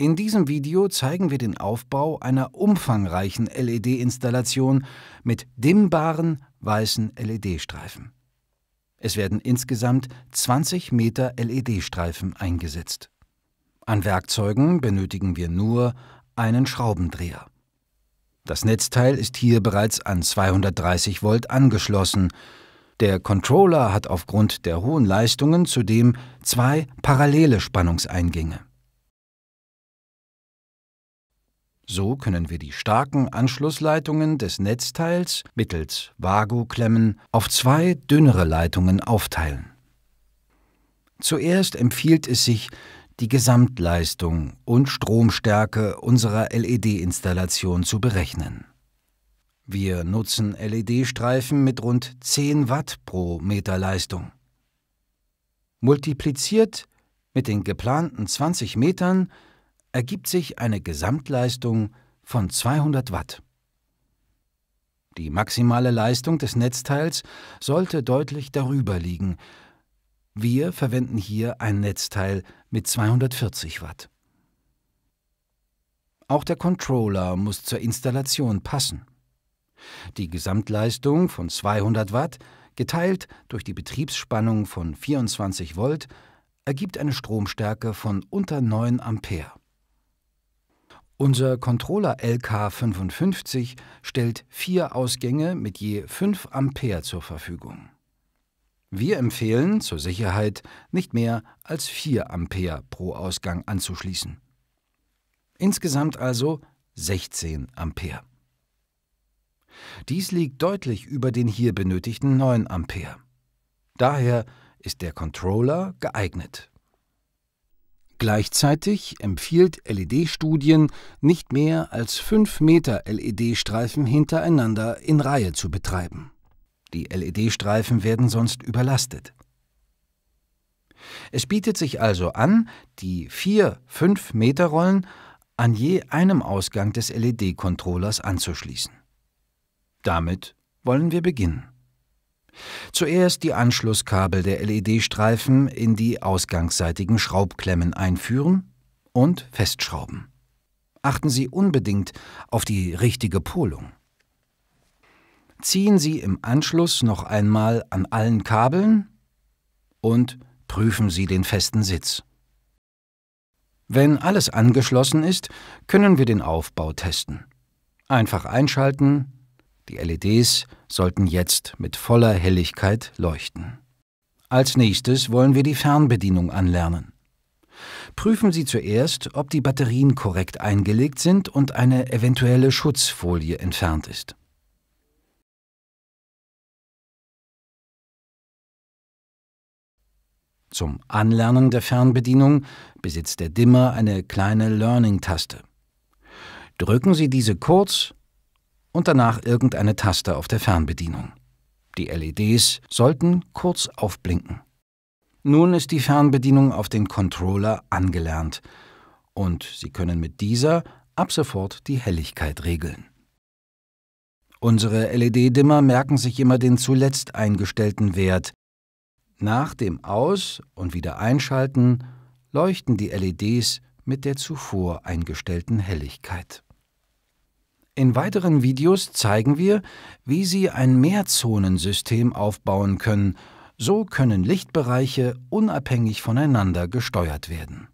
In diesem Video zeigen wir den Aufbau einer umfangreichen LED-Installation mit dimmbaren weißen LED-Streifen. Es werden insgesamt 20 Meter LED-Streifen eingesetzt. An Werkzeugen benötigen wir nur einen Schraubendreher. Das Netzteil ist hier bereits an 230 Volt angeschlossen. Der Controller hat aufgrund der hohen Leistungen zudem zwei parallele Spannungseingänge. So können wir die starken Anschlussleitungen des Netzteils mittels Vago-Klemmen auf zwei dünnere Leitungen aufteilen. Zuerst empfiehlt es sich, die Gesamtleistung und Stromstärke unserer LED-Installation zu berechnen. Wir nutzen LED-Streifen mit rund 10 Watt pro Meter Leistung. Multipliziert mit den geplanten 20 Metern ergibt sich eine Gesamtleistung von 200 Watt. Die maximale Leistung des Netzteils sollte deutlich darüber liegen. Wir verwenden hier ein Netzteil mit 240 Watt. Auch der Controller muss zur Installation passen. Die Gesamtleistung von 200 Watt geteilt durch die Betriebsspannung von 24 Volt ergibt eine Stromstärke von unter 9 Ampere. Unser Controller LK55 stellt vier Ausgänge mit je 5 Ampere zur Verfügung. Wir empfehlen zur Sicherheit nicht mehr als 4 Ampere pro Ausgang anzuschließen. Insgesamt also 16 Ampere. Dies liegt deutlich über den hier benötigten 9 Ampere. Daher ist der Controller geeignet. Gleichzeitig empfiehlt LED-Studien, nicht mehr als 5 Meter LED-Streifen hintereinander in Reihe zu betreiben. Die LED-Streifen werden sonst überlastet. Es bietet sich also an, die vier 5-Meter-Rollen an je einem Ausgang des LED-Controllers anzuschließen. Damit wollen wir beginnen. Zuerst die Anschlusskabel der LED-Streifen in die ausgangsseitigen Schraubklemmen einführen und festschrauben. Achten Sie unbedingt auf die richtige Polung. Ziehen Sie im Anschluss noch einmal an allen Kabeln und prüfen Sie den festen Sitz. Wenn alles angeschlossen ist, können wir den Aufbau testen. Einfach einschalten die LEDs sollten jetzt mit voller Helligkeit leuchten. Als nächstes wollen wir die Fernbedienung anlernen. Prüfen Sie zuerst, ob die Batterien korrekt eingelegt sind und eine eventuelle Schutzfolie entfernt ist. Zum Anlernen der Fernbedienung besitzt der Dimmer eine kleine Learning-Taste. Drücken Sie diese kurz, und danach irgendeine Taste auf der Fernbedienung. Die LEDs sollten kurz aufblinken. Nun ist die Fernbedienung auf den Controller angelernt und Sie können mit dieser ab sofort die Helligkeit regeln. Unsere LED-Dimmer merken sich immer den zuletzt eingestellten Wert. Nach dem Aus- und wieder Einschalten leuchten die LEDs mit der zuvor eingestellten Helligkeit. In weiteren Videos zeigen wir, wie Sie ein Mehrzonensystem aufbauen können. So können Lichtbereiche unabhängig voneinander gesteuert werden.